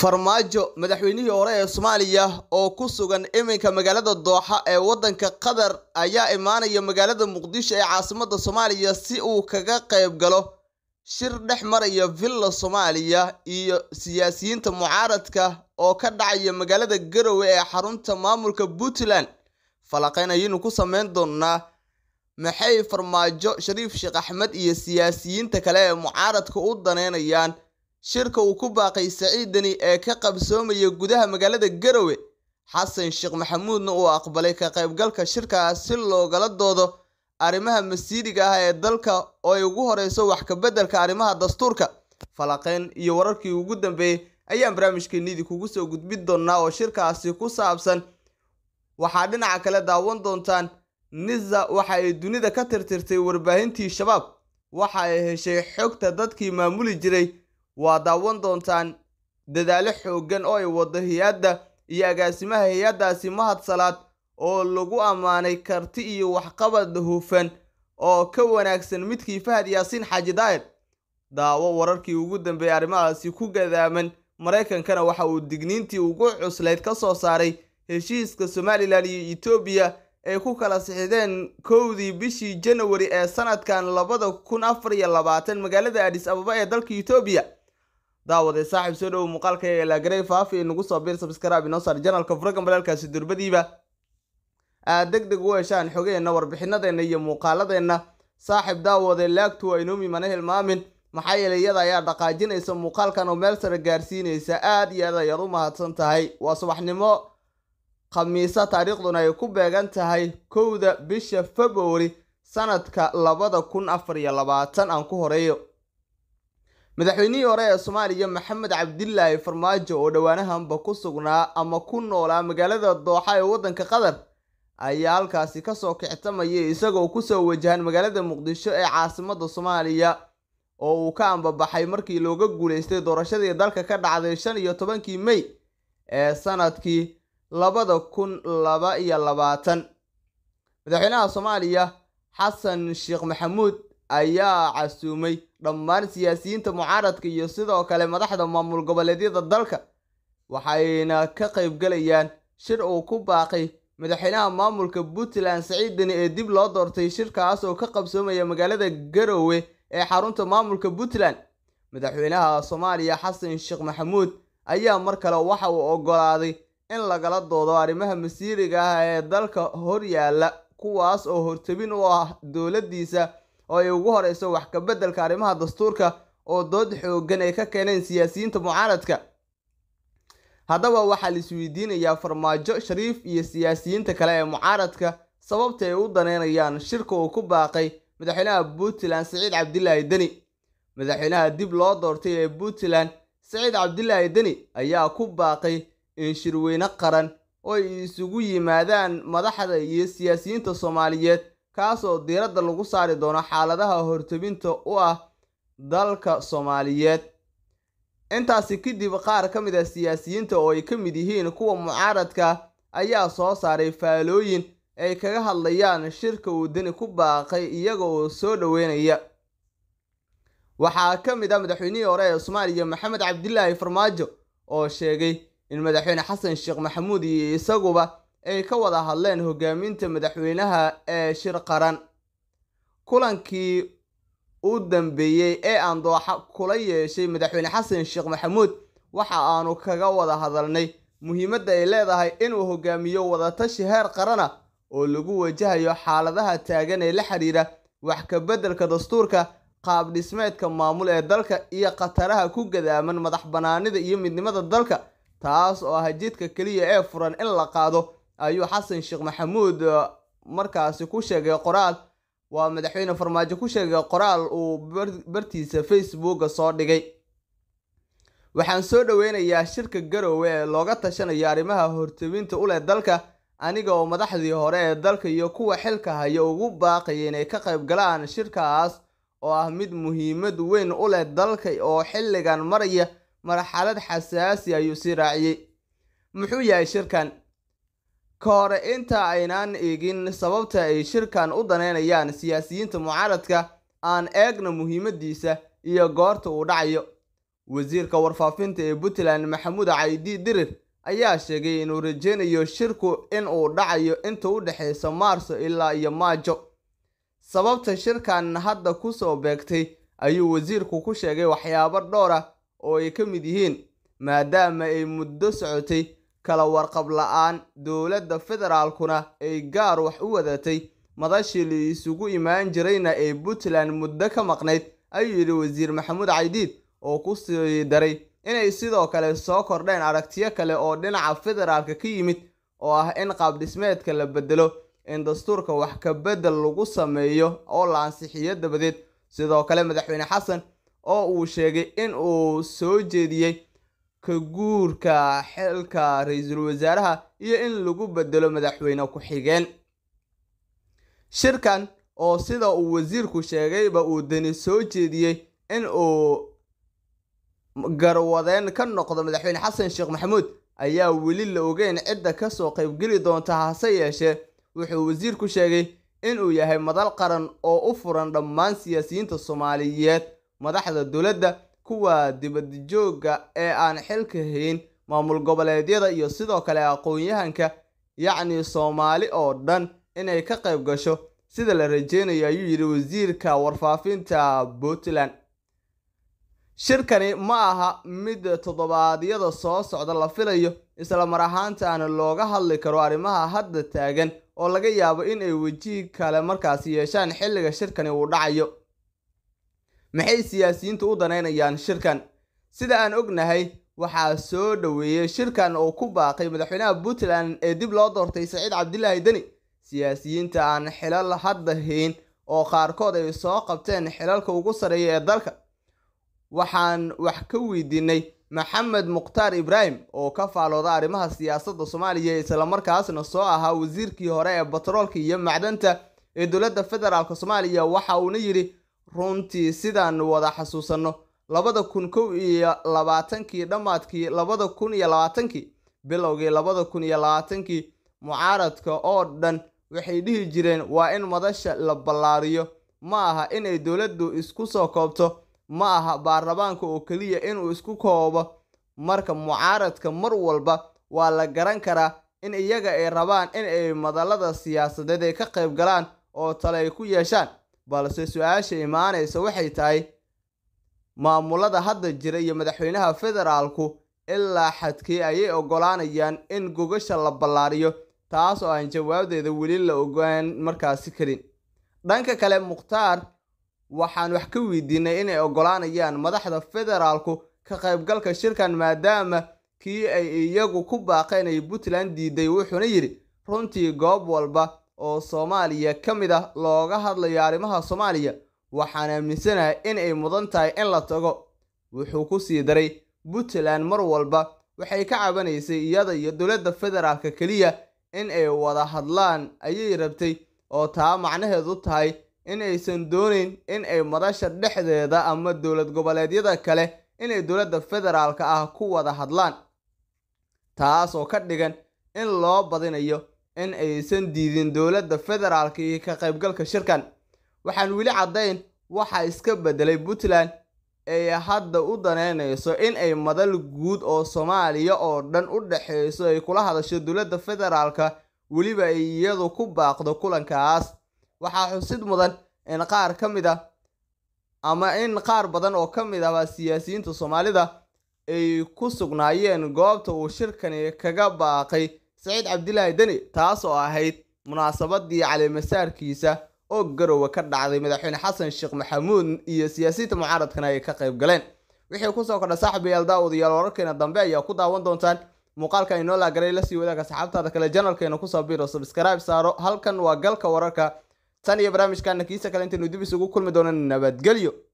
farmaajo madaxweynihii hore ee soomaaliya oo ku sugan iminka magaalada dooxa ee waddanka qatar ayaa imaanaya magaalada muqdisho ee caasimadda soomaaliya si uu kaga qayb galo shir dhex maraya villa soomaaliya iyo siyaasiyiinta mucaaradka oo ka dhacaya magaalada garowe ee xarunta maamulka puntland falaqayn ayaynu ku sameyn doonaa maxay farmaajo shariif sheekh axmed iyo siyaasiyiinta kale ee mucaaradka u daneynayaan shirka uu ku baaqay saciid ee ka qabsoomaya gudaha magaalada garowe xasan sheekh maxamuudna uu aqbalay ka qaybgalka shirkaas si loogala doodo arrimaha masiidiga ah ee dalka oo ay ugu horeyso wax ka beddelka arrimaha dastuurka falaqeyn iyo wararkii ugu dambeeyey ayaan barnaamijkeenidii kugu soo gudbin doonnaa oo shirkaasi ku saabsan waxaa dhinaca kale daawan doontaan niza waxa ay dunida ka tirtirtay warbaahintii shabaab waxa ay heshay xogta dadkii maamuli jiray waa daawan doontaan dadaalo xooggan oo ay waddo hay-adda iyo agaasimaha hay-addaasi mahadsalaad oo lagu ammaanay karti iyo waxqabad hufan oo ka wanaagsan midkii fahad yaasiin xaaji daa'ir daawo wararkii ugu dambeeyey arrimahaasi ku gadaaman maraykankana waxa uu digniintii ugu cuslayd ka soo saaray heshiiska somalilan iyo etoobiya ay ku kala sixdeen kowdii bishii janawari ee sannadkan labada kun afar iyo labaatan magaalada adis ababa ee dalka etoobiya daawade saaxib soo dhowow muuqaalkayaga ilaa garey faafi nagu soo biir sabskraib inoo saar janalka furagan baleelkaasi durbadiiba aada deg deg u heshaan xogeenna warbixinadeenna iyo muuqaaladeenna saaxib daawade laagtu waa inoomi mana hilmaamin maxaa yeelay iyada ayaa dhaqaajinaysa muuqaalkan oo meel sare gaarsiinaysa aad iyo aad ayaad u mahadsan tahay waa subaxnimo khamiisa taariikhduna ay ku beegan tahay kowda bisha februari sanadka labada kun afar iyo labaatan aan ku horeeyo madaxweynihii hore ee soomaaliya maxamed cabdilaahi farmaajo oo dhowaanahanba ku sugnaa ama ku noolaa magaalada dooxa ee waddanka qatar ayaa halkaasi ka soo kictamaya isagoo kusoo wajahan magaalada muqdisho ee caasimadda soomaaliya oo uu ka ambabaxay markii looga guuleystay doorashadii dalka ka dhacday shan iyo tobankii mey ee sanadkii labada kun laba iyo labaatan madaxweynaha soomaaliya xasan sheekh maxamuud ayaa casuumay dhammaan siyaasiyiinta mucaaradka iyo sidoo kale madaxda maamul goboleedyada dalka waxayna ka qaybgalayaan shir uu ku baaqay madaxweynaha maamulka puntland saciidani ee dib loo doortay shirkaas oo ka qabsoomaya magaalada garowe ee xarunta maamulka puntland madaxweynaha soomaaliya xasan sheekh maxamuud ayaa mar kale waxa uu ogolaaday in lagala doodo arrimaha masiiriga ah ee dalka horyaala kuwaas oo hortabin u ah dowladdiisa oo ay ugu horeyso wax ka beddelka arrimaha dastuurka oo dood xooggan ay ka keeneen siyaasiyiinta mucaaradka haddaba waxaa la isweydiinayaa farmaajo shariif iyo siyaasiyiinta kale ee mucaaradka sababta ay u daneynayaan shirka uu ku baaqay madaxweynaha puntland siciid cabdilaahi deni madaxweynaha dib loo doortay ee puntland siciid cabdilaahi deni ayaa ku baaqay in shirweyne qaran oo ay isugu yimaadaan madaxda iyo siyaasiyiinta soomaaliyeed kaas oo diiradda lagu saari doono xaaladaha hortebinta u ah dalka soomaaliyeed intaasi kadib qaar ka mid a ah siyaasiyiinta oo ay ka mid yihiin kuwa mucaaradka ayaa soo saaray faalooyin ay kaga hadlayaan shirka uu deni ku baaqay iyaga oo soo dhoweynaya waxaa ka mid a ah madaxweynihii hore ee soomaaliya maxamed cabdilaahi farmaajo oo sheegay in madaxweyne xasan sheekh maxamuud iyo isaguba ay ka wada hadleen hogaaminta madaxweynaha ee shir qaran kulankii u dambeeyey ee aan dooxa kula yeeshay madaxweyne xasan sheekh maxamuud waxa aanu kaga wada hadalnay muhiimadda ay leedahay inuu hogaamiyo wadatashi heer qarana oo lagu wajahayo xaaladaha taagan ee la xidhiira wax kabeddelka dastuurka qaab dhismeedka maamul ee dalka iyo khataraha ku gadaaman madax bannaanida iyo midnimada dalka taas oo ah jidka keliya ee furan in la qaado ayuu xasan sheekh maxamuud eh, markaasi ku sheegay qoraal waa madaxweyne farmaajo ku sheegay qoraal uu bartiisa facebooka soo dhigay waxaan soo dhoweynayaa shirka garoowe ee looga tashanayo arrimaha hortawinta u leh dalka aniga oo madaxdii hore ee dalka iyo kuwa xilka haya ugu baaqaya inay ka qayb galaan shirkaas oo ah mid muhiimad weyn u leh dalka oo xilligan maraya marxalad xasaasi ayuu sii raaciyey muxuu yahay shirkan ka hor inta aynaan eegin sababta ay shirkan u daneynayaan siyaasiyiinta mucaaradka aan eegna muhiimaddiisa iyo goorta uu dhacayo wasiirka warfaafinta ee puntland maxamuud caydi dirir ayaa sheegay inuu rajeynayo shirku in uu dhacayo inta u dhexeysa maarso ilaa iyo maajo sababta shirkan hadda ku soo beegtay ayuu wasiirku ku sheegay waxyaabo dhowr ah oo ay ka mid yihiin maadaama ay muddo socotay kala warqab la-aan dowladda federaalkuna ay gaar wax u wadatay madashii la isugu imaan jirayna ee puntland muddo ka maqnayd ayuu yidhi wasiir maxamuud caydiid oo ku sii daray inay sidoo kale soo kordheen aragtiyo kale oo dhinaca federaalka ka yimid oo ah in qaab dhismeedka la beddelo in dastuurka wax ka beddel lagu sameeyo oo la ansixiyo dabadeed sidoo kale madaxweyne xasan oo uu sheegay in uu soo jeediyey ka guurka xilka ra-iisul wasaaraha iyo in lagu beddelo madaxweyne ku-xigeen shirkan oo sida uu wasiirku sheegayba uu dani soo jeediyey in uu garwadeen ka noqdo madaxweyne xasan sheekh maxamuud ayaa weli la ogeyn cidda ka soo qaybgeli doonta hase yeeshee wuxuu wasiirku sheegay inuu yahay madal qaran oo u furan dhammaan siyaasiyiinta soomaaliyeed madaxda dowladda kuwa dibadjoogga ee aan xilka hayn maamul goboleedyada iyo sidoo kale aqoon-yahanka yacni soomaali oo dhan inay ka qayb gasho sida la rajeynayo ayuu yidhi wasiirka warfaafinta puntland shirkani ma aha mid toddobaadyada soo socda la filayo islamar mar ahaantaana looga hadli karo arrimaha hadda taagan oo laga yaabo in ay wejihi kale markaasi yeeshaan xilliga shirkani uu dhacayo maxay siyaasiyiintu u danaynayaan shirkan sida aan ognahay waxaa soo dhoweeyey shirkan oo ku baaqay madaxweynaha puntland ee dib loo doortay saciid cabdilaahi deni siyaasiyiinta aan xilal hadda hayn oo qaarkood ay soo qabteen xilalka ugu sarreeya ee dalka waxaan wax ka weydiinay maxamed mukhtaar ibraahim oo ka faallooda arrimaha siyaasadda soomaaliya islamarkaasna soo ahaa wasiirkii hore ee batroolka iyo macdanta ee dowladda federaalka soomaaliya waxa uuna yidhi runtii sidaannu wada xasuusanno labada kun kow iyo labaatankii dhammaadkii labada kun iyo labaatankii bilowgii labada kun iyo labaatankii mucaaradka oo dhan waxay dhihi jireen waa in madasha la ballaariyo ma aha inay dowladdu isku soo koobto ma aha baarlamaanka oo keliya inuu isku koobo marka mucaaradka mar walba waa la garan karaa in iyaga ay rabaan in ay madallada siyaasadeed ay ka qayb galaan oo tale ay ku yeeshaan balse su-aasha imaanaysa waxay tahay maamulada hadda jira iyo madaxweynaha federaalku ilaa xadkii ayay oggolaanayaan in gogasha la ballaariyo taas oo aan jawaabdeeda weli la ogaan markaasi karin dhanka kale mukhtaar waxaan wax ka weydiinay inay oggolaanayaan madaxda federaalku ka qaybgalka shirkan maadaama kii ay iyagu ku baaqeen ay puntland diiday wuxuuna yidhi runtii goob walba oo soomaaliya ka mid ah looga hadlayo arrimaha soomaaliya waxaan aaminsanahay in ay mudan tahay in la tago wuxuu ku sii daray puntland mar walba waxay ka cabanaysay iyada iyo dowladda federaalka keliya in ay wada hadlaan ayay rabtay oo taa macnaheedu tahay in aysan doonayn in ay madasha dhexdeeda ama dowlad goboleedyada kale inay dowladda federaalka ah ku wada hadlaan taas oo ka dhigan in loo badinayo in aysan diidin dowladda federaalka iyo ka qaybgalka shirkan waxaan weli caddayn waxaa iska beddelay puntland ee hadda u daneynayso in ay madal guud oo soomaaliya oo dhan u dhexeyso ay kula hadasho dowladda federaalka weliba ay iyadu ku baaqdo kulankaas waxaa xusid mudan in qaar ka mid a ama in qaar badan oo ka mid ahba siyaasiyiinta soomaalida ay ku sugnaayeen goobta uu shirkani kaga baaqay saciid cabdilaahi deni taas oo ahayd munaasabadii caleemasaarkiisa oo garowa ka dhacday madaxweyne xasan sheekh maxamuud iyo siyaasiyiinta mucaaradkana ay ka qayb galeen wixii kusoo kordha saaxiibayaal daawadayaal wararkeena dambe ayaa ku daawan doontaan muuqaalka inoo laagaray la sii wadaaga saxaabtaada kale janalkeena kusoo biiro subskribe saaro halkan waa galka wararka tan iyo barnaamijkaana kiisa kale intaynu dib isugu kulmi doonan nabadgelyo